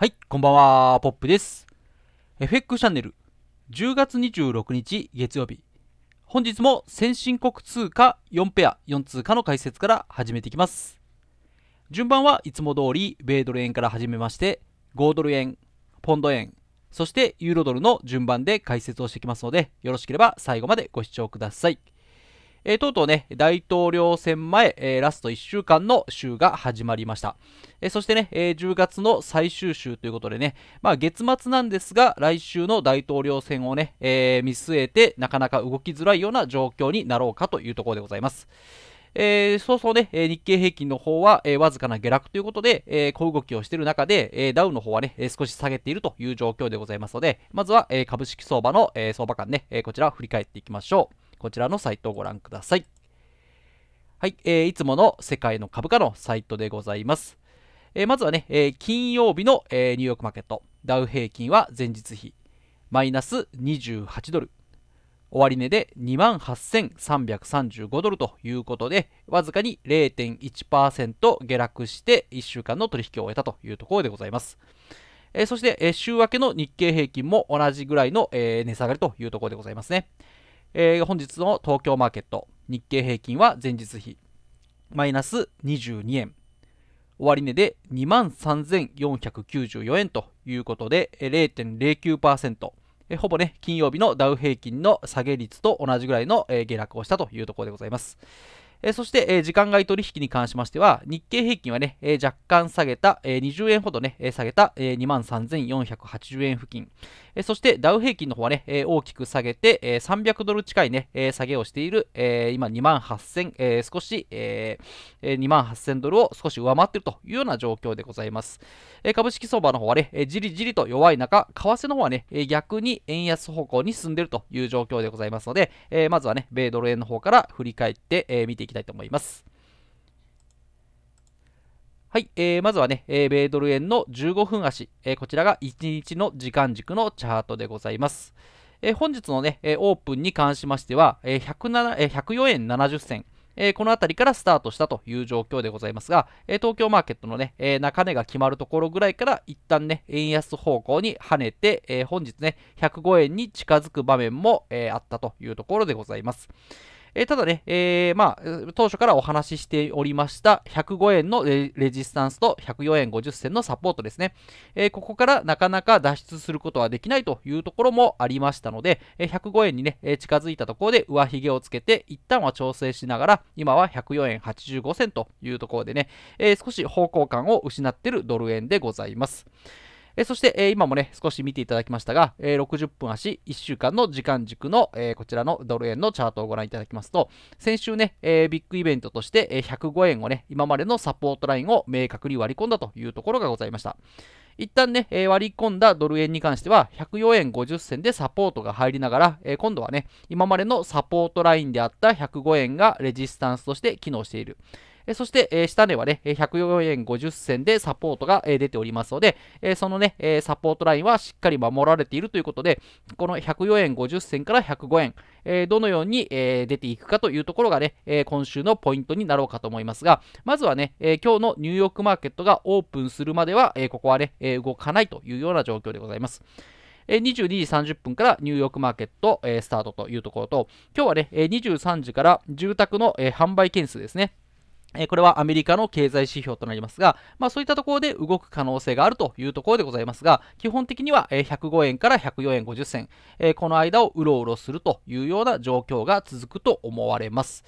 はい、こんばんは、ポップです。FX チャンネル、10月26日月曜日。本日も先進国通貨4ペア、4通貨の解説から始めていきます。順番はいつも通り、米ドル円から始めまして、5ドル円、ポンド円、そしてユーロドルの順番で解説をしていきますので、よろしければ最後までご視聴ください。えー、とうとうね、大統領選前、えー、ラスト1週間の週が始まりました。えー、そしてね、え10月の最終週ということでね、まあ、月末なんですが、来週の大統領選をね、え見据えて、なかなか動きづらいような状況になろうかというところでございます。えー、そうそうね、えー、日経平均の方は、えー、わずかな下落ということで、え小動きをしている中で、えダウの方はね、え少し下げているという状況でございますので、まずは、え株式相場の、え相場感ね、えこちら振り返っていきましょう。こちらのサイトをご覧ください。はい、えー、いつもの世界の株価のサイトでございます。えー、まずはね、えー、金曜日の、えー、ニューヨークマーケット、ダウ平均は前日比、マイナス28ドル。終値で28,335ドルということで、わずかに0.1%下落して1週間の取引を終えたというところでございます。えー、そして、えー、週明けの日経平均も同じぐらいの、えー、値下がりというところでございますね。えー、本日の東京マーケット、日経平均は前日比、マイナス22円。終値で23,494円ということで、0.09%。ほぼね、金曜日のダウ平均の下げ率と同じぐらいの、下落をしたというところでございます。そして、時間外取引に関しましては、日経平均はね、若干下げた、20円ほどね、下げた、えー、23,480円付近、えそしてダウ平均の方はね、え大きく下げて、え300ドル近いね、え下げをしている、え今2万8000、え少し、え2万8000ドルを少し上回っているというような状況でございます。え株式相場の方はね、えじりじりと弱い中、為替の方はね、え逆に円安方向に進んでいるという状況でございますので、えまずはね、米ドル円の方から振り返って、え見ていきたいと思います。はい、えー、まずはね、えー、米ドル円の15分足、えー、こちらが1日の時間軸のチャートでございます。えー、本日のね、えー、オープンに関しましては、えー、1 0えー、104円70銭。えー、この辺りからスタートしたという状況でございますが、えー、東京マーケットのね、えー、中値が決まるところぐらいから一旦ね、円安方向に跳ねて、え本日ね、105円に近づく場面も、えあったというところでございます。えー、ただね、えー、まあ、当初からお話ししておりました105円のレジスタンスと104円50銭のサポートですね、えー、ここからなかなか脱出することはできないというところもありましたので、え105円にね、え近づいたところで上髭をつけて、一旦は調整しながら、今は104円85銭というところでね、え少し方向感を失っているドル円でございます。えそして、え今もね、少し見ていただきましたが、え60分足1週間の時間軸の、えこちらのドル円のチャートをご覧いただきますと、先週ね、えビッグイベントとして、え105円をね、今までのサポートラインを明確に割り込んだというところがございました。一旦ね、割り込んだドル円に関しては、104円50銭でサポートが入りながら、今度はね、今までのサポートラインであった105円がレジスタンスとして機能している。えそして、え下値はね、104円50銭でサポートが、え出ておりますので、えそのね、えサポートラインはしっかり守られているということで、この104円50銭から105円、えどのように、え出ていくかというところがね、え今週のポイントになろうかと思いますが、まずはね、え今日のニューヨークマーケットがオープンするまでは、えここはね、え動かないというような状況でございます。22時30分からニューヨークマーケット、スタートというところと、今日はね、23時から住宅の、販売件数ですね。えこれはアメリカの経済指標となりますが、まあ、そういったところで動く可能性があるというところでございますが、基本的には105円から104円50銭、えこの間をうろうろするというような状況が続くと思われます。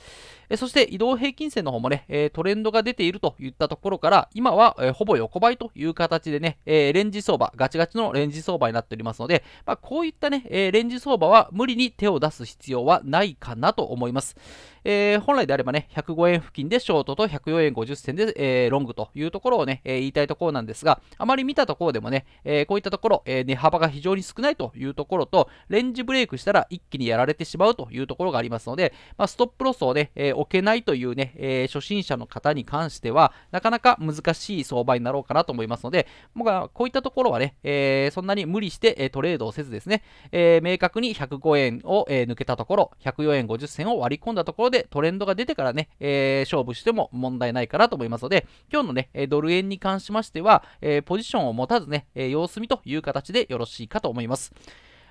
そして移動平均線の方もね、トレンドが出ているといったところから、今は、ほぼ横ばいという形でね、レンジ相場、ガチガチのレンジ相場になっておりますので、まあ、こういったね、レンジ相場は無理に手を出す必要はないかなと思います。えー、本来であればね、105円付近でショートと104円50銭で、えー、ロングというところをね、えー、言いたいところなんですが、あまり見たところでもね、えこういったところ、え値幅が非常に少ないというところと、レンジブレイクしたら一気にやられてしまうというところがありますので、まあ、ストップロスをね、え置けないというね、えー、初心者の方に関しては、なかなか難しい相場になろうかなと思いますので、僕はこういったところはね、えー、そんなに無理して、えトレードをせずですね、え明確に105円を、え抜けたところ、104円50銭を割り込んだところでトレンドが出てからね、え勝負しても問題ないかなと思いますので、今日のね、ドル円に関しましては、えポジションを持たずね、え様子見という形でよろしいかと思います。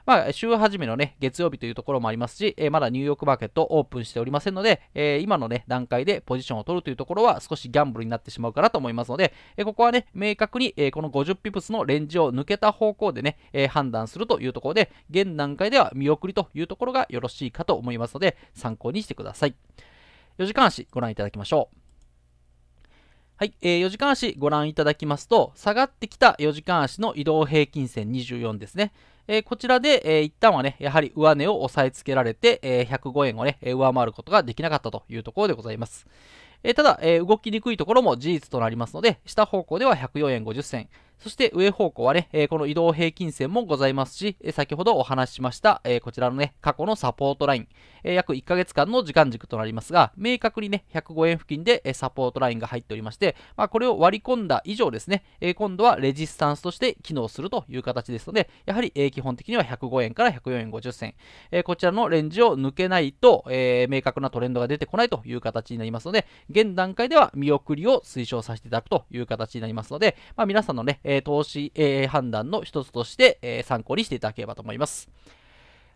まあ、週始めのね、月曜日というところもありますし、えまだニューヨークマーケットオープンしておりませんので、え今のね、段階でポジションを取るというところは少しギャンブルになってしまうかなと思いますので、えここはね、明確に、えこの50ピプスのレンジを抜けた方向でね、え判断するというところで、現段階では見送りというところがよろしいかと思いますので、参考にしてください。4時間足ご覧いただきましょう。はい、えー、4時間足ご覧いただきますと、下がってきた4時間足の移動平均線24ですね。えー、こちらで、えー、一旦はね、やはり上値を押さえつけられて、えー、105円をね、上回ることができなかったというところでございます。えー、ただ、えー、動きにくいところも事実となりますので、下方向では104円50銭、そして上方向はね、えー、この移動平均線もございますし、え先ほどお話ししました、えこちらのね、過去のサポートライン、え約1ヶ月間の時間軸となりますが、明確にね、105円付近で、えサポートラインが入っておりまして、まあ、これを割り込んだ以上ですね、え今度はレジスタンスとして機能するという形ですので、やはり、え基本的には105円から104円50銭、えこちらのレンジを抜けないと、え明確なトレンドが出てこないという形になりますので、現段階では見送りを推奨させていただくという形になりますので、まあ、皆さんのね、え投資、え判断の一つとして、え参考にしていただければと思います。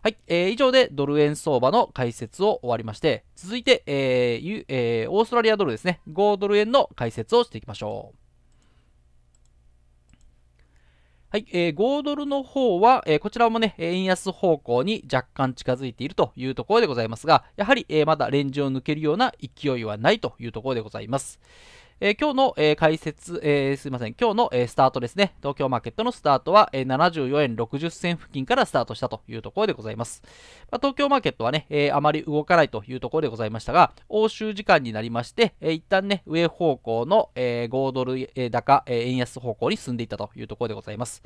はい、えー、以上でドル円相場の解説を終わりまして、続いて、えーえー、オーストラリアドルですね、5ドル円の解説をしていきましょう。はい、えー、5ドルの方は、えー、こちらもね、円安方向に若干近づいているというところでございますが、やはり、えー、まだレンジを抜けるような勢いはないというところでございます。えー、今日の、えー、解説、えー、すいません、今日の、えスタートですね、東京マーケットのスタートは、え74円60銭付近からスタートしたというところでございます。まあ、東京マーケットはね、えあまり動かないというところでございましたが、欧州時間になりまして、え一旦ね、上方向の、え5ドル、高、え円安方向に進んでいったというところでございます。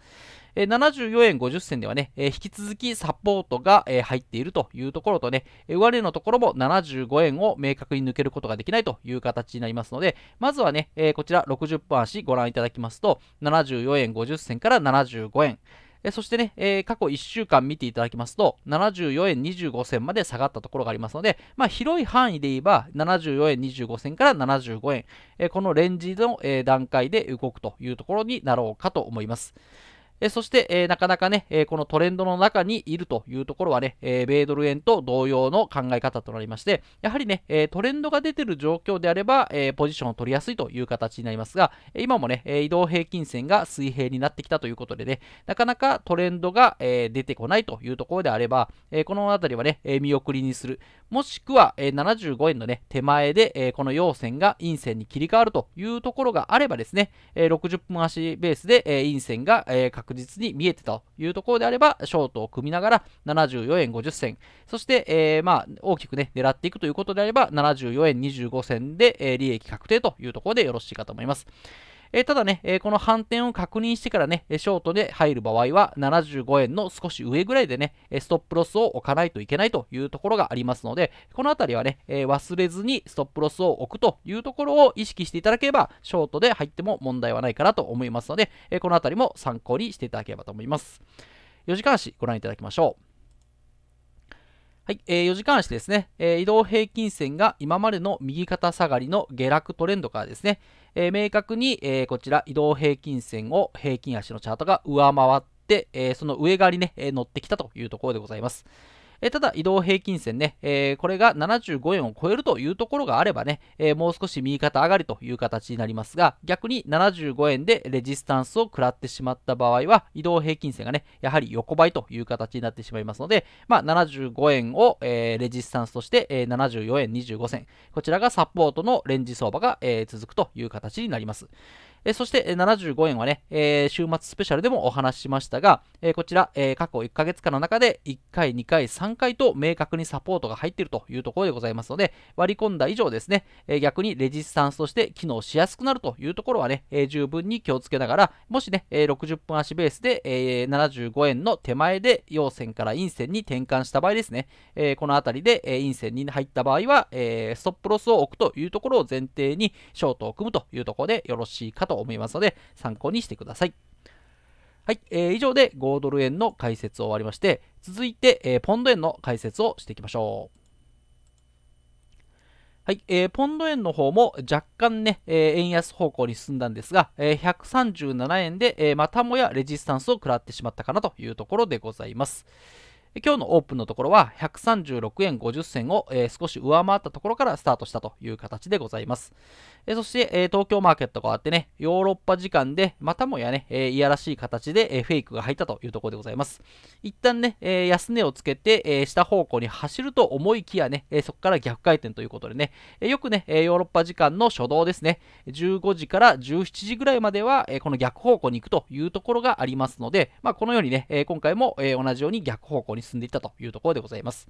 え74円50銭ではね、え引き続きサポートが、え入っているというところとね、上値のところも75円を明確に抜けることができないという形になりますので、まずははね、えー、こちら60分足ご覧いただきますと、74円50銭から75円。えそしてね、えー、過去1週間見ていただきますと、74円25銭まで下がったところがありますので、まあ、広い範囲で言えば、74円25銭から75円、えー、このレンジの、えー、段階で動くというところになろうかと思います。えそして、えなかなかね、えこのトレンドの中にいるというところはね、え米ドル円と同様の考え方となりまして、やはりね、えトレンドが出てる状況であれば、えポジションを取りやすいという形になりますが、今もね、え移動平均線が水平になってきたということでね、なかなかトレンドが、え出てこないというところであれば、えこのあたりはね、え見送りにする。もしくは、え75円のね、手前で、えこの陽線が陰線に切り替わるというところがあればですね、え60分足ベースで、え陰線が、えー、確確実に見えてというところであれば、ショートを組みながら74円50銭、そして、えー、まあ、大きくね、狙っていくということであれば、74円25銭で、え利益確定というところでよろしいかと思います。えー、ただね、えー、この反転を確認してからね、ショートで入る場合は75円の少し上ぐらいでね、ストップロスを置かないといけないというところがありますので、このあたりはね、えー、忘れずにストップロスを置くというところを意識していただければ、ショートで入っても問題はないかなと思いますので、えこのあたりも参考にしていただければと思います。4時間足ご覧いただきましょう。はい、えー、4時間足ですね、えー、移動平均線が今までの右肩下がりの下落トレンドからですね、えー、明確に、えー、こちら移動平均線を平均足のチャートが上回って、えー、その上側にね、え乗ってきたというところでございます。えただ、移動平均線ね、えこれが75円を超えるというところがあればね、えもう少し右肩上がりという形になりますが、逆に75円でレジスタンスを食らってしまった場合は、移動平均線がね、やはり横ばいという形になってしまいますので、まあ、75円を、えレジスタンスとして、え74円25銭、こちらがサポートのレンジ相場が、え続くという形になります。えそして75円はね、え週末スペシャルでもお話ししましたが、えこちら、え過去1ヶ月間の中で1回、2回、3回と明確にサポートが入っているというところでございますので、割り込んだ以上ですね、え逆にレジスタンスとして機能しやすくなるというところはね、え十分に気をつけながら、もしね、え60分足ベースで、え75円の手前で陽線から陰線に転換した場合ですね、えこのあたりで、え陰線に入った場合は、えストップロスを置くというところを前提にショートを組むというところでよろしいかと思いますので、参考にしてください。はい、えー、以上で5ドル円の解説を終わりまして、続いて、えー、ポンド円の解説をしていきましょう。はい、えー、ポンド円の方も若干ね、えー、円安方向に進んだんですが、えー、137円で、えまたもやレジスタンスを食らってしまったかなというところでございます。今日のオープンのところは136円50銭を、えー、少し上回ったところからスタートしたという形でございます。えー、そして、えー、東京マーケットがあってね、ヨーロッパ時間でまたもやね、えいやらしい形で、えフェイクが入ったというところでございます。一旦ね、え安値をつけて、え下方向に走ると思いきやね、えそこから逆回転ということでね、えよくね、ヨーロッパ時間の初動ですね、15時から17時ぐらいまでは、えこの逆方向に行くというところがありますので、まあ、このようにね、え今回も、え同じように逆方向に進んでいったというところでございます。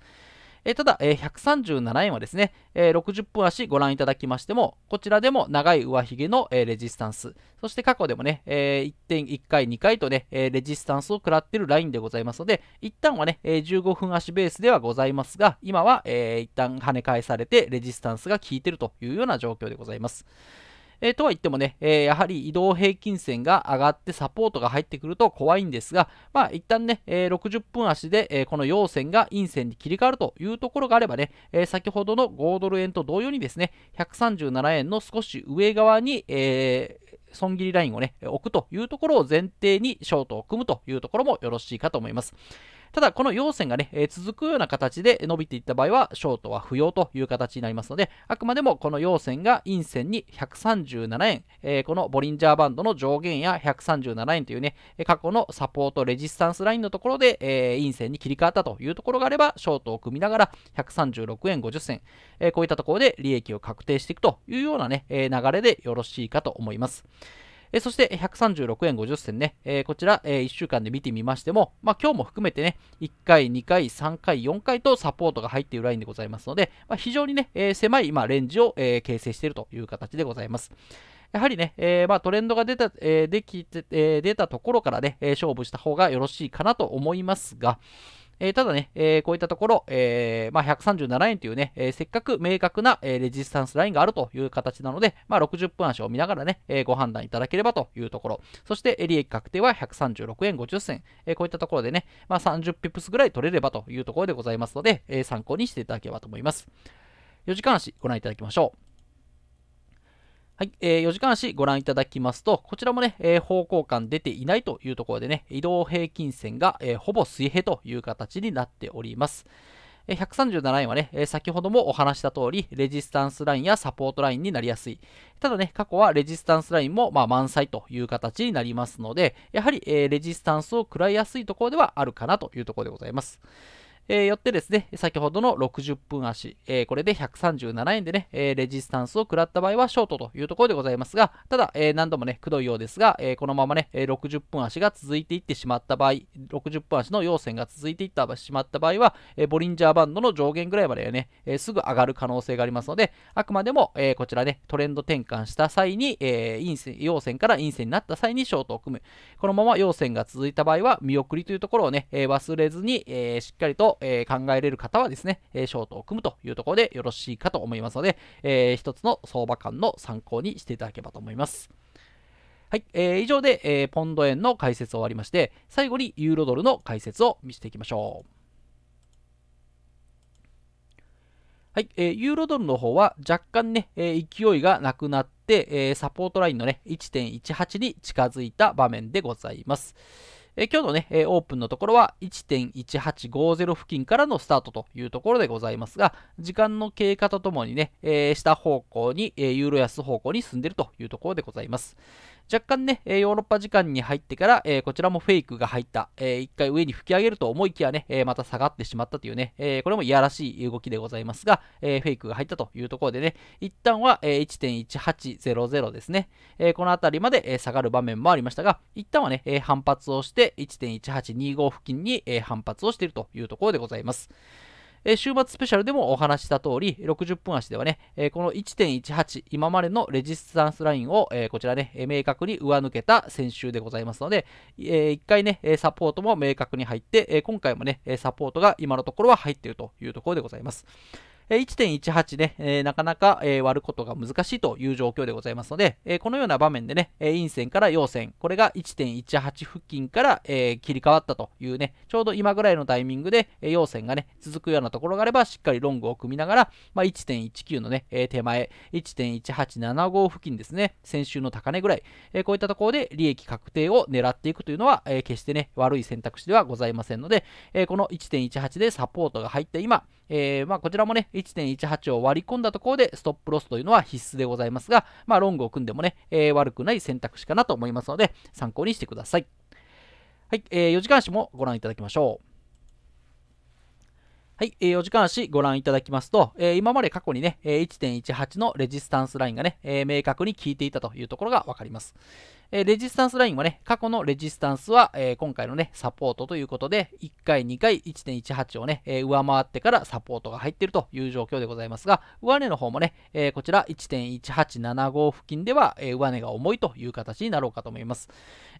えただ、え137円はですね、え60分足ご覧いただきましても、こちらでも長い上髭の、えレジスタンス、そして過去でもね、え1.1回、2回とね、えレジスタンスを食らってるラインでございますので、一旦はね、え15分足ベースではございますが、今は、えー、一旦跳ね返されて、レジスタンスが効いてるというような状況でございます。えー、とは言ってもね、えー、やはり移動平均線が上がってサポートが入ってくると怖いんですが、まあ一旦ね、えー、60分足で、えこの陽線が陰線に切り替わるというところがあればね、え先ほどの5ドル円と同様にですね、137円の少し上側に、え損切りラインをね、置くというところを前提にショートを組むというところもよろしいかと思います。ただ、この陽線がね、えー、続くような形で伸びていった場合は、ショートは不要という形になりますので、あくまでもこの陽線が陰線に137円、えー、このボリンジャーバンドの上限や137円というね、過去のサポートレジスタンスラインのところで、えー、陰線に切り替わったというところがあれば、ショートを組みながら136円50銭、えー、こういったところで利益を確定していくというようなね、え流れでよろしいかと思います。えそして136円50銭ね、えこちら、え1週間で見てみましても、まあ、今日も含めてね、1回、2回、3回、4回とサポートが入っているラインでございますので、まあ、非常にね、え狭い、まあ、レンジを、え形成しているという形でございます。やはりね、えー、まあ、トレンドが出た,、えー、できてえー、出たところからね、え勝負した方がよろしいかなと思いますが、えー、ただね、えー、こういったところ、えー、まあ、137円というね、えせっかく明確な、えレジスタンスラインがあるという形なので、まあ、60分足を見ながらね、えご判断いただければというところ。そして、利益確定は136円50銭。えこういったところでね、まあ、30ピップスぐらい取れればというところでございますので、え参考にしていただければと思います。4時間足ご覧いただきましょう。はい、えー、4時間足ご覧いただきますと、こちらもね、えー、方向感出ていないというところでね、移動平均線が、えー、ほぼ水平という形になっております。え137円はね、先ほどもお話した通り、レジスタンスラインやサポートラインになりやすい。ただね、過去はレジスタンスラインも、まあ、満載という形になりますので、やはり、レジスタンスを食らいやすいところではあるかなというところでございます。えー、よってですね、先ほどの60分足、えー、これで137円でね、えー、レジスタンスを食らった場合はショートというところでございますが、ただ、えー、何度もね、くどいようですが、えー、このままね、60分足が続いていってしまった場合、60分足の要線が続いていってしまった場合は、えボリンジャーバンドの上限ぐらいまでね、えすぐ上がる可能性がありますので、あくまでも、えこちらね、トレンド転換した際に、え陰線、陽線から陰線になった際にショートを組む。このまま陽線が続いた場合は、見送りというところをね、え忘れずに、えしっかりとえー、考えれる方はですね、えショートを組むというところでよろしいかと思いますので、えー、一つの相場感の参考にしていただければと思います。はい、えー、以上で、えー、ポンド円の解説を終わりまして、最後にユーロドルの解説を見せていきましょう。はい、えー、ユーロドルの方は若干ね、えー、勢いがなくなって、えー、サポートラインのね、1.18に近づいた場面でございます。今日のね、オープンのところは1.1850付近からのスタートというところでございますが、時間の経過とともにね、下方向に、ユーロ安方向に進んでいるというところでございます。若干ね、ヨーロッパ時間に入ってから、こちらもフェイクが入った、一回上に吹き上げると思いきやね、また下がってしまったというね、これもいやらしい動きでございますが、フェイクが入ったというところでね、一旦は、1.1800ですね、この辺りまで、下がる場面もありましたが、一旦はね、反発をして、で1.1825付近に、え反発をしているというところでございます。え週末スペシャルでもお話した通り、60分足ではね、えこの1.18、今までのレジスタンスラインを、えこちらね、明確に上抜けた先週でございますので、え1回ね、サポートも明確に入って、え今回もね、サポートが今のところは入っているというところでございます。え1.18ね、えなかなか、え割ることが難しいという状況でございますので、えこのような場面でね、え陰線から陽線、これが1.18付近から、え切り替わったというね、ちょうど今ぐらいのタイミングで、え陽線がね、続くようなところがあれば、しっかりロングを組みながら、まあ、1.19のね、え手前、1.1875付近ですね、先週の高値ぐらい、えこういったところで利益確定を狙っていくというのは、え決してね、悪い選択肢ではございませんので、えこの1.18でサポートが入った今、えまあ、こちらもね、1.18を割り込んだところでストップロスというのは必須でございますが、まあ、ロングを組んでもね、えー、悪くない選択肢かなと思いますので、参考にしてください。はい、えー、4時間足もご覧いただきましょう。はい、えー、4時間足ご覧いただきますと、えー、今まで過去にね、え1.18のレジスタンスラインがね、えー、明確に効いていたというところがわかります。えー、レジスタンスラインはね、過去のレジスタンスは、えー、今回のね、サポートということで、1回、2回、1.18をね、えー、上回ってからサポートが入っているという状況でございますが、上値の方もね、えこちら1.1875付近では、え上値が重いという形になろうかと思います。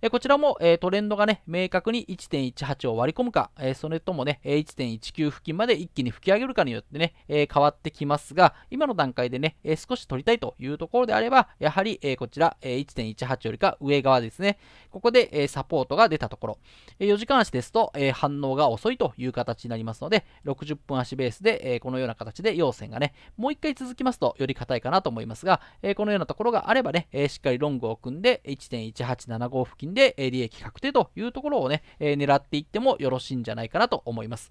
えこちらも、えトレンドがね、明確に1.18を割り込むか、えそれともね、1.19付近まで一気に吹き上げるかによってね、え変わってきますが、今の段階でね、え少し取りたいというところであれば、やはり、えこちら、え1.18よりか上側ですね。ここで、えサポートが出たところ。え4時間足ですと、え反応が遅いという形になりますので、60分足ベースで、えこのような形で陽線がね、もう1回続きますとより硬いかなと思いますが、えこのようなところがあればね、えしっかりロングを組んで、1.1875付近で、え利益確定というところをね、え狙っていってもよろしいんじゃないかなと思います。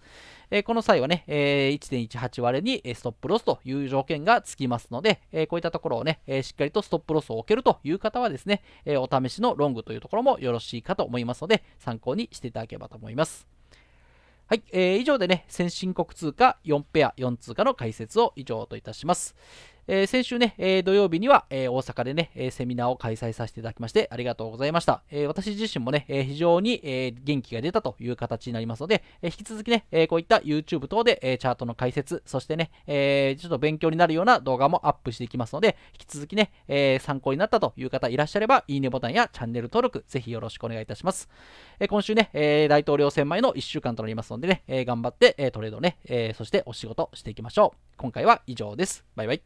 えこの際はね、え1.18割にストップロスという条件がつきますので、えこういったところをね、えしっかりとストップロスを置けるという方はですね、えお試試しのロングというところもよろしいかと思いますので、参考にしていただければと思います。はい、えー、以上でね、先進国通貨4ペア4通貨の解説を以上といたします。えー、先週ね、えー、土曜日には、えー、大阪でね、えセミナーを開催させていただきまして、ありがとうございました。え私自身もね、え非常に、え元気が出たという形になりますので、え引き続きね、えこういった YouTube 等で、えチャートの解説、そしてね、えちょっと勉強になるような動画もアップしていきますので、引き続きね、え参考になったという方いらっしゃれば、いいねボタンやチャンネル登録、ぜひよろしくお願いいたします。え今週ね、え大統領選前の1週間となりますのでね、え頑張って、えトレードね、えそしてお仕事していきましょう。今回は以上です。バイバイ。